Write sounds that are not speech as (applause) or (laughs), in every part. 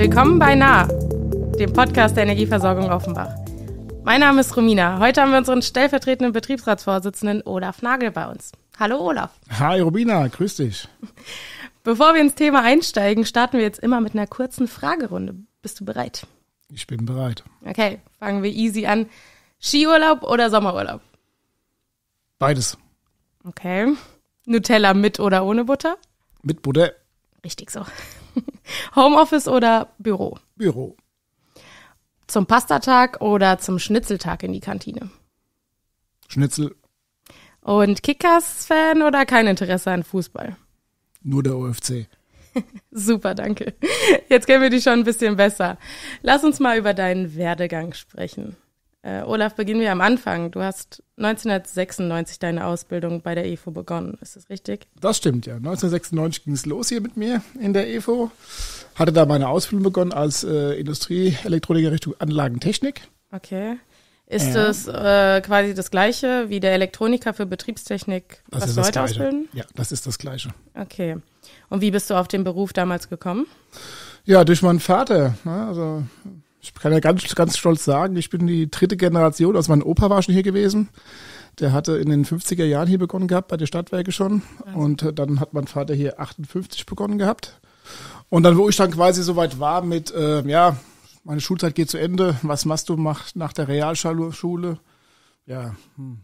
Willkommen bei Nah, dem Podcast der Energieversorgung Offenbach. Mein Name ist Romina. Heute haben wir unseren stellvertretenden Betriebsratsvorsitzenden Olaf Nagel bei uns. Hallo Olaf. Hi Romina, grüß dich. Bevor wir ins Thema einsteigen, starten wir jetzt immer mit einer kurzen Fragerunde. Bist du bereit? Ich bin bereit. Okay, fangen wir easy an. Skiurlaub oder Sommerurlaub? Beides. Okay. Nutella mit oder ohne Butter? Mit Butter. Richtig so. (laughs) Homeoffice oder Büro? Büro. Zum Pastatag oder zum Schnitzeltag in die Kantine? Schnitzel. Und Kickers-Fan oder kein Interesse an Fußball? Nur der OFC. (laughs) Super, danke. Jetzt kennen wir dich schon ein bisschen besser. Lass uns mal über deinen Werdegang sprechen. Äh, Olaf, beginnen wir am Anfang. Du hast 1996 deine Ausbildung bei der EFO begonnen. Ist das richtig? Das stimmt, ja. 1996 ging es los hier mit mir in der EFO. Hatte da meine Ausbildung begonnen als äh, Industrieelektroniker Richtung Anlagentechnik. Okay. Ist das äh, quasi das Gleiche wie der Elektroniker für Betriebstechnik, das was ist Leute das Gleiche. ausbilden? Ja, das ist das Gleiche. Okay. Und wie bist du auf den Beruf damals gekommen? Ja, durch meinen Vater. Ne? Also ich kann ja ganz, ganz stolz sagen, ich bin die dritte Generation, also mein Opa war schon hier gewesen. Der hatte in den 50er Jahren hier begonnen gehabt, bei der Stadtwerke schon. Und äh, dann hat mein Vater hier 58 begonnen gehabt. Und dann, wo ich dann quasi soweit war mit, äh, ja, meine Schulzeit geht zu Ende, was machst du mach, nach der Realschule? Ja, hm.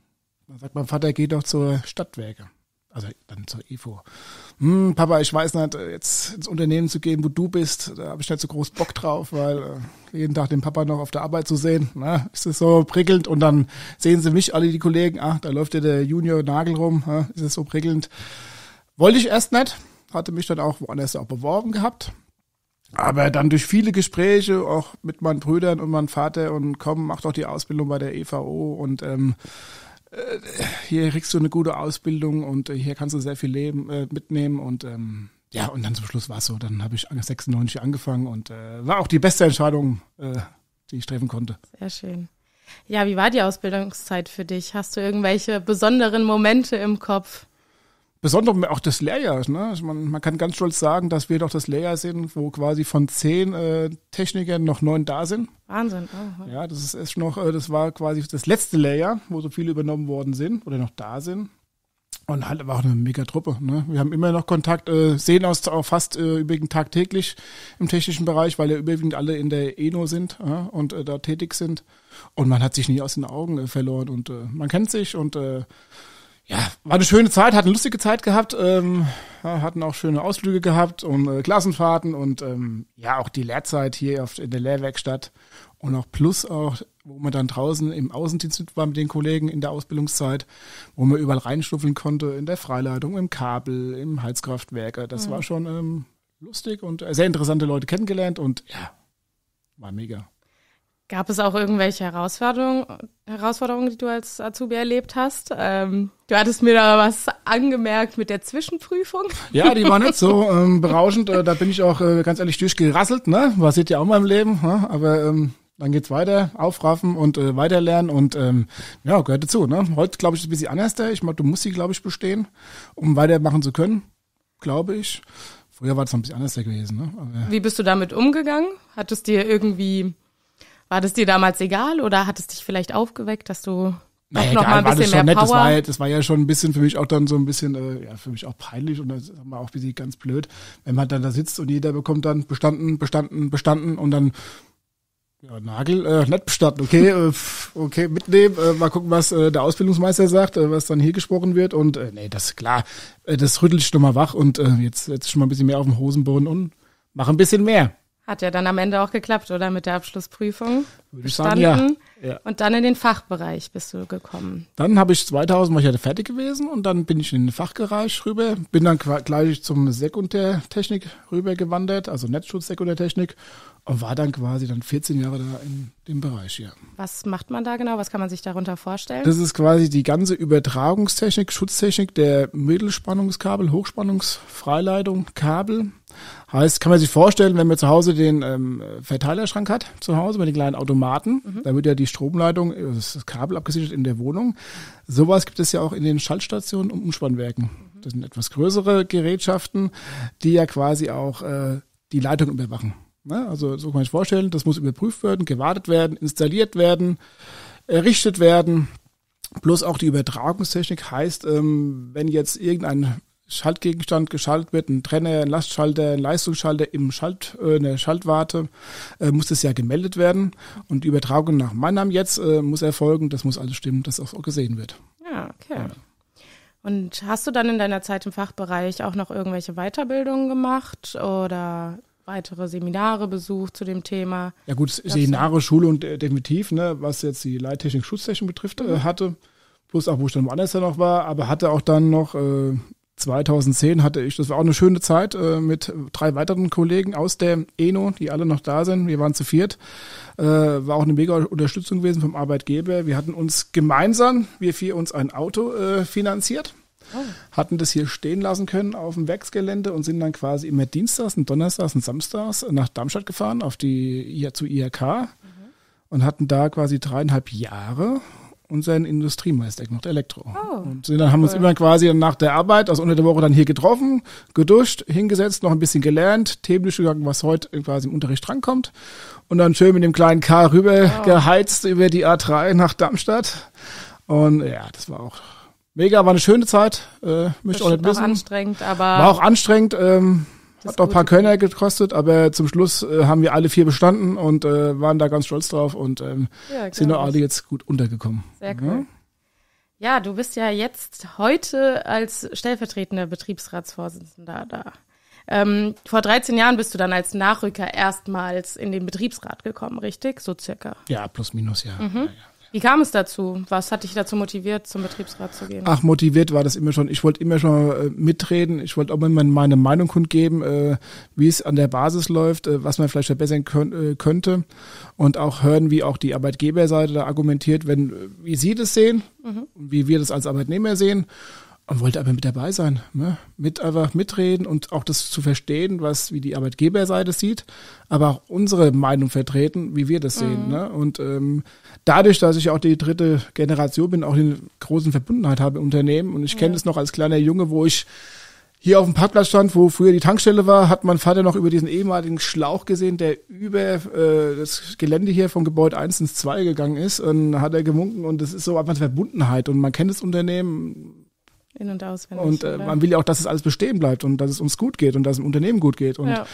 dann sagt mein Vater, geh doch zur Stadtwerke also dann zur IFO. Hm, Papa, ich weiß nicht, äh, jetzt ins Unternehmen zu gehen, wo du bist, da habe ich nicht so groß Bock drauf, weil äh, jeden Tag den Papa noch auf der Arbeit zu sehen, ne, ist das so prickelnd und dann sehen sie mich, alle die Kollegen, ach, da läuft ja der Junior Nagel rum, ja, ne? ist das so prickelnd. Wollte ich erst nicht, hatte mich dann auch woanders auch beworben gehabt. Aber dann durch viele Gespräche, auch mit meinen Brüdern und meinem Vater und komm, mach doch die Ausbildung bei der EVO und ähm, äh, hier kriegst du eine gute Ausbildung und äh, hier kannst du sehr viel Leben äh, mitnehmen und ähm, ja, und dann zum Schluss war es so. Dann habe ich 96 angefangen und äh, war auch die beste Entscheidung, äh, die ich treffen konnte. Sehr schön. Ja, wie war die Ausbildungszeit für dich? Hast du irgendwelche besonderen Momente im Kopf? Besonders auch des Lehrjahres. Ne? Also man, man kann ganz stolz sagen, dass wir doch das Lehrjahr sind, wo quasi von zehn äh, Technikern noch neun da sind. Wahnsinn. Aha. Oh, oh. Ja, das ist, ist noch, äh, das war quasi das letzte Lehrjahr, wo so viele übernommen worden sind oder noch da sind. Und halt war auch eine mega Truppe. Ne? Wir haben immer noch Kontakt, äh, sehen uns auch fast äh, übrigens tagtäglich im technischen Bereich, weil ja überwiegend alle in der ENO sind äh, und äh, da tätig sind. Und man hat sich nie aus den Augen äh, verloren und äh, man kennt sich und äh, ja, war eine schöne Zeit, hatten eine lustige Zeit gehabt, ähm, hatten auch schöne Ausflüge gehabt und äh, Klassenfahrten und ähm, ja, auch die Lehrzeit hier auf, in der Lehrwerkstatt und auch plus auch, wo man dann draußen im Außendienst war mit den Kollegen in der Ausbildungszeit, wo man überall reinschnuffeln konnte, in der Freileitung, im Kabel, im Heizkraftwerk. Das mhm. war schon ähm, lustig und äh, sehr interessante Leute kennengelernt und ja, war mega. Gab es auch irgendwelche Herausforderungen, Herausforderungen die du als Azubi erlebt hast? Ähm, du hattest mir da was angemerkt mit der Zwischenprüfung. Ja, die war nicht so ähm, berauschend. Äh, da bin ich auch äh, ganz ehrlich durchgerasselt. Ne? Passiert ja auch mal im Leben. Ne? Aber ähm, dann geht's weiter, aufraffen und äh, weiterlernen und ähm, ja, gehört dazu. Ne? Heute glaube ich ist ein bisschen anders. Ich meine, du musst sie, glaube ich, bestehen, um weitermachen zu können, glaube ich. Früher war das noch ein bisschen anders gewesen. Ne? Aber, Wie bist du damit umgegangen? Hattest es dir irgendwie war das dir damals egal oder hat es dich vielleicht aufgeweckt, dass du naja, noch egal, mal ein bisschen war das schon mehr nett. Power. Das war, ja, das war ja schon ein bisschen für mich auch dann so ein bisschen, äh, ja, für mich auch peinlich und das ist auch für sie ganz blöd, wenn man dann da sitzt und jeder bekommt dann bestanden, bestanden, bestanden und dann ja, Nagel, äh, nicht bestanden, okay, äh, okay, mitnehmen, äh, mal gucken, was äh, der Ausbildungsmeister sagt, äh, was dann hier gesprochen wird und äh, nee, das ist klar, äh, das rüttelt ich mal wach und äh, jetzt, jetzt schon mal ein bisschen mehr auf dem Hosenboden und mach ein bisschen mehr. Hat ja dann am Ende auch geklappt, oder? Mit der Abschlussprüfung. Würde ich sagen, ja. ja. Und dann in den Fachbereich bist du gekommen. Dann habe ich 2000 war ich ja fertig gewesen und dann bin ich in den Fachbereich rüber, bin dann gleich zum Sekundärtechnik rübergewandert, also Netzschutz Sekundärtechnik und war dann quasi dann 14 Jahre da in dem Bereich hier. Was macht man da genau? Was kann man sich darunter vorstellen? Das ist quasi die ganze Übertragungstechnik, Schutztechnik der Mittelspannungskabel, Hochspannungsfreileitung, Kabel Heißt, kann man sich vorstellen, wenn man zu Hause den ähm, Verteilerschrank hat, zu Hause mit den kleinen Automaten, mhm. da wird ja die Stromleitung, äh, das Kabel abgesichert in der Wohnung. Sowas gibt es ja auch in den Schaltstationen und Umspannwerken. Mhm. Das sind etwas größere Gerätschaften, die ja quasi auch äh, die Leitung überwachen. Ne? Also so kann man sich vorstellen, das muss überprüft werden, gewartet werden, installiert werden, errichtet werden. Plus auch die Übertragungstechnik heißt, ähm, wenn jetzt irgendein Schaltgegenstand geschaltet wird, ein Trenner, ein Lastschalter, ein Leistungsschalter im Schalt, äh, eine Schaltwarte, äh, muss das ja gemeldet werden. Und die Übertragung nach meinem jetzt äh, muss erfolgen. Das muss alles stimmen, dass auch gesehen wird. Ja, okay. Ja. Und hast du dann in deiner Zeit im Fachbereich auch noch irgendwelche Weiterbildungen gemacht oder weitere Seminare besucht zu dem Thema? Ja gut, Seminare, Schule und äh, definitiv, ne, was jetzt die Leittechnik, Schutztechnik betrifft, äh, mhm. hatte plus auch, wo ich dann woanders ja noch war, aber hatte auch dann noch äh, 2010 hatte ich, das war auch eine schöne Zeit äh, mit drei weiteren Kollegen aus der ENO, die alle noch da sind. Wir waren zu viert. Äh, war auch eine mega Unterstützung gewesen vom Arbeitgeber. Wir hatten uns gemeinsam, wir vier uns ein Auto äh, finanziert. Oh. Hatten das hier stehen lassen können auf dem Werksgelände und sind dann quasi immer dienstags und donnerstags und samstags nach Darmstadt gefahren auf die, ja, zu IRK mhm. und hatten da quasi dreieinhalb Jahre und sein Industriemeister gemacht, Elektro. Oh, und dann haben cool. uns immer quasi nach der Arbeit, also unter der Woche dann hier getroffen, geduscht, hingesetzt, noch ein bisschen gelernt, Themen gegangen, was heute quasi im Unterricht rankommt. Und dann schön mit dem kleinen K rüber oh. geheizt über die A3 nach Darmstadt. Und ja, das war auch mega, war eine schöne Zeit. Äh, möchte auch nicht wissen. War Anstrengend, aber war auch anstrengend, ähm, das Hat auch ein paar Kölner gekostet, aber zum Schluss äh, haben wir alle vier bestanden und äh, waren da ganz stolz drauf und ähm, ja, sind auch alle jetzt gut untergekommen. Sehr cool. Ja. du bist ja jetzt heute als stellvertretender Betriebsratsvorsitzender da. Ähm, vor 13 Jahren bist du dann als Nachrücker erstmals in den Betriebsrat gekommen, richtig? So circa. Ja, plus minus, ja. Mhm. ja wie kam es dazu? Was hat dich dazu motiviert, zum Betriebsrat zu gehen? Ach, motiviert war das immer schon. Ich wollte immer schon äh, mitreden. Ich wollte auch immer meine Meinung kundgeben, äh, wie es an der Basis läuft, äh, was man vielleicht verbessern könnte. Und auch hören, wie auch die Arbeitgeberseite da argumentiert, wenn, wie sie das sehen, mhm. wie wir das als Arbeitnehmer sehen und wollte aber mit dabei sein, ne? mit einfach mitreden und auch das zu verstehen, was wie die Arbeitgeberseite sieht, aber auch unsere Meinung vertreten, wie wir das mhm. sehen. Ne? Und ähm, dadurch, dass ich auch die dritte Generation bin, auch eine großen Verbundenheit habe im Unternehmen und ich kenne es noch als kleiner Junge, wo ich hier auf dem Parkplatz stand, wo früher die Tankstelle war, hat mein Vater noch über diesen ehemaligen Schlauch gesehen, der über äh, das Gelände hier vom Gebäude 1 ins 2 gegangen ist. Und hat er gemunken und das ist so einfach Verbundenheit. Und man kennt das Unternehmen, in- und auswendig. Und äh, man will ja auch, dass es alles bestehen bleibt und dass es uns gut geht und dass es im Unternehmen gut geht. Und ja.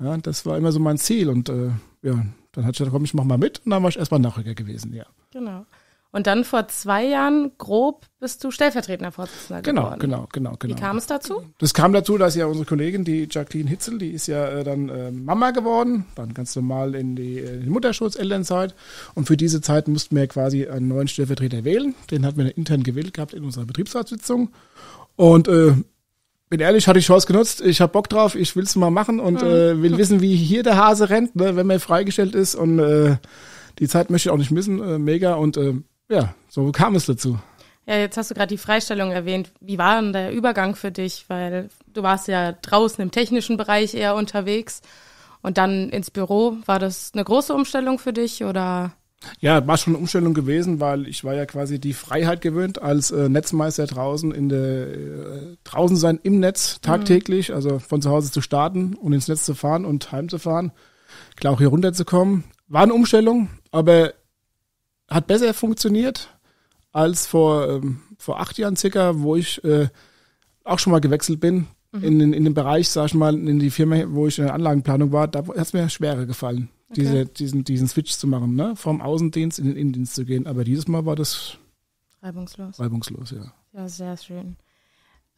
ja das war immer so mein Ziel. Und äh, ja, dann hat ich gesagt, komm, ich mach mal mit. Und dann war ich erstmal Nachrücker gewesen, ja. Genau. Und dann vor zwei Jahren grob bist du stellvertretender Vorsitzender genau, geworden. Genau, genau, genau. Wie kam es dazu? Das kam dazu, dass ja unsere Kollegin, die Jacqueline Hitzel, die ist ja äh, dann äh, Mama geworden, dann ganz normal in die, in äh, die Mutterschutz, Elternzeit. Und für diese Zeit mussten wir quasi einen neuen Stellvertreter wählen. Den hatten wir intern gewählt gehabt in unserer Betriebsratssitzung. Und äh, bin ehrlich, hatte ich Chance genutzt. Ich habe Bock drauf, ich will's mal machen und mhm. äh, will wissen, wie hier der Hase rennt, ne, wenn man freigestellt ist. Und äh, die Zeit möchte ich auch nicht missen. Äh, mega. Und äh, ja, so kam es dazu. Ja, jetzt hast du gerade die Freistellung erwähnt. Wie war denn der Übergang für dich? Weil du warst ja draußen im technischen Bereich eher unterwegs und dann ins Büro. War das eine große Umstellung für dich oder? Ja, war schon eine Umstellung gewesen, weil ich war ja quasi die Freiheit gewöhnt als äh, Netzmeister draußen in der äh, draußen sein im Netz tagtäglich, mhm. also von zu Hause zu starten und ins Netz zu fahren und heimzufahren, klar auch hier runterzukommen. War eine Umstellung, aber hat besser funktioniert als vor, ähm, vor acht Jahren circa, wo ich äh, auch schon mal gewechselt bin. Mhm. In, in, in den Bereich, sag ich mal, in die Firma, wo ich in der Anlagenplanung war, da hat es mir schwerer gefallen, okay. diese, diesen, diesen Switch zu machen, ne? vom Außendienst in den Innendienst zu gehen. Aber dieses Mal war das reibungslos. Reibungslos, ja. Ja, sehr schön.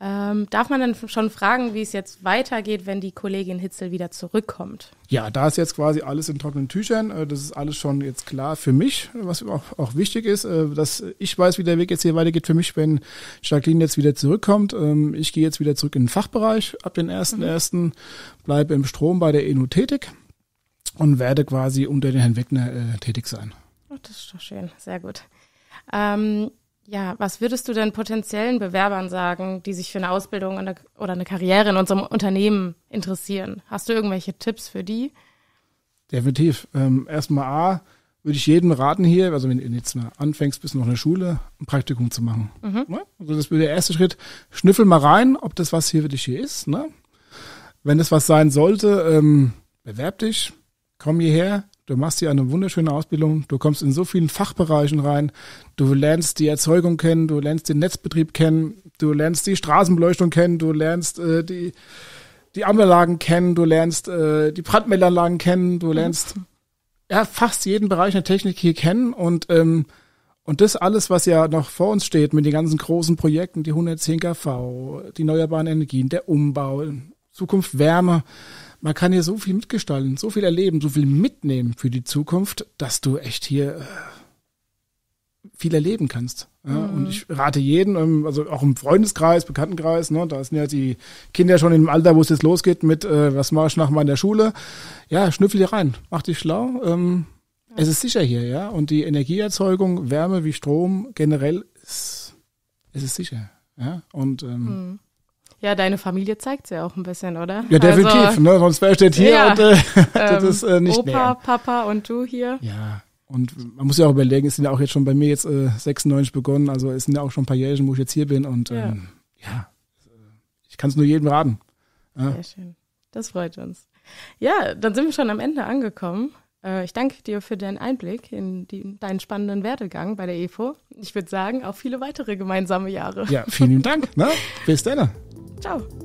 Ähm, darf man dann schon fragen, wie es jetzt weitergeht, wenn die Kollegin Hitzel wieder zurückkommt? Ja, da ist jetzt quasi alles in trockenen Tüchern. Äh, das ist alles schon jetzt klar für mich, was auch, auch wichtig ist, äh, dass ich weiß, wie der Weg jetzt hier weitergeht für mich, wenn Jacqueline jetzt wieder zurückkommt. Ähm, ich gehe jetzt wieder zurück in den Fachbereich ab den ersten mhm. bleibe im Strom bei der Eno tätig und werde quasi unter den Herrn Wegner äh, tätig sein. das ist doch schön, sehr gut. Ähm ja, was würdest du denn potenziellen Bewerbern sagen, die sich für eine Ausbildung oder eine Karriere in unserem Unternehmen interessieren? Hast du irgendwelche Tipps für die? Definitiv. Ähm, erstmal A, würde ich jedem raten hier, also wenn du jetzt mal anfängst, bist du noch in der Schule, ein Praktikum zu machen. Mhm. Ne? Also das wäre der erste Schritt. Schnüffel mal rein, ob das was hier für dich hier ist. Ne? Wenn das was sein sollte, ähm, bewerb dich, komm hierher, Du machst hier eine wunderschöne Ausbildung, du kommst in so vielen Fachbereichen rein, du lernst die Erzeugung kennen, du lernst den Netzbetrieb kennen, du lernst die Straßenbeleuchtung kennen, du lernst äh, die, die Ampelanlagen kennen, du lernst äh, die Brandmeldeanlagen kennen, du mhm. lernst ja, fast jeden Bereich der Technik hier kennen und, ähm, und das alles, was ja noch vor uns steht mit den ganzen großen Projekten, die 110 kV, die erneuerbaren Energien, der Umbau, Zukunft Wärme, man kann hier so viel mitgestalten, so viel erleben, so viel mitnehmen für die Zukunft, dass du echt hier äh, viel erleben kannst. Ja? Mhm. Und ich rate jeden, ähm, also auch im Freundeskreis, Bekanntenkreis, ne, da sind ja die Kinder schon im Alter, wo es jetzt losgeht mit, äh, was mache ich nach meiner Schule? Ja, schnüffel hier rein, mach dich schlau. Ähm, ja. Es ist sicher hier, ja. Und die Energieerzeugung, Wärme wie Strom generell, ist, es ist sicher. Ja? Und ähm, mhm. Ja, deine Familie zeigt ja auch ein bisschen, oder? Ja, definitiv. Also, ne? Sonst wäre steht hier ja, und äh, (laughs) das ähm, ist äh, nicht Opa, näher. Papa und du hier. Ja. Und man muss ja auch überlegen, es sind ja auch jetzt schon bei mir jetzt äh, 96 begonnen, also es sind ja auch schon ein paar Jährchen, wo ich jetzt hier bin und ja, ähm, ja ich kann es nur jedem raten. Ja. Sehr schön. Das freut uns. Ja, dann sind wir schon am Ende angekommen. Äh, ich danke dir für deinen Einblick in die, deinen spannenden Werdegang bei der EFO. Ich würde sagen, auch viele weitere gemeinsame Jahre. Ja, vielen Dank. Ne? (laughs) Bis dann. Ciao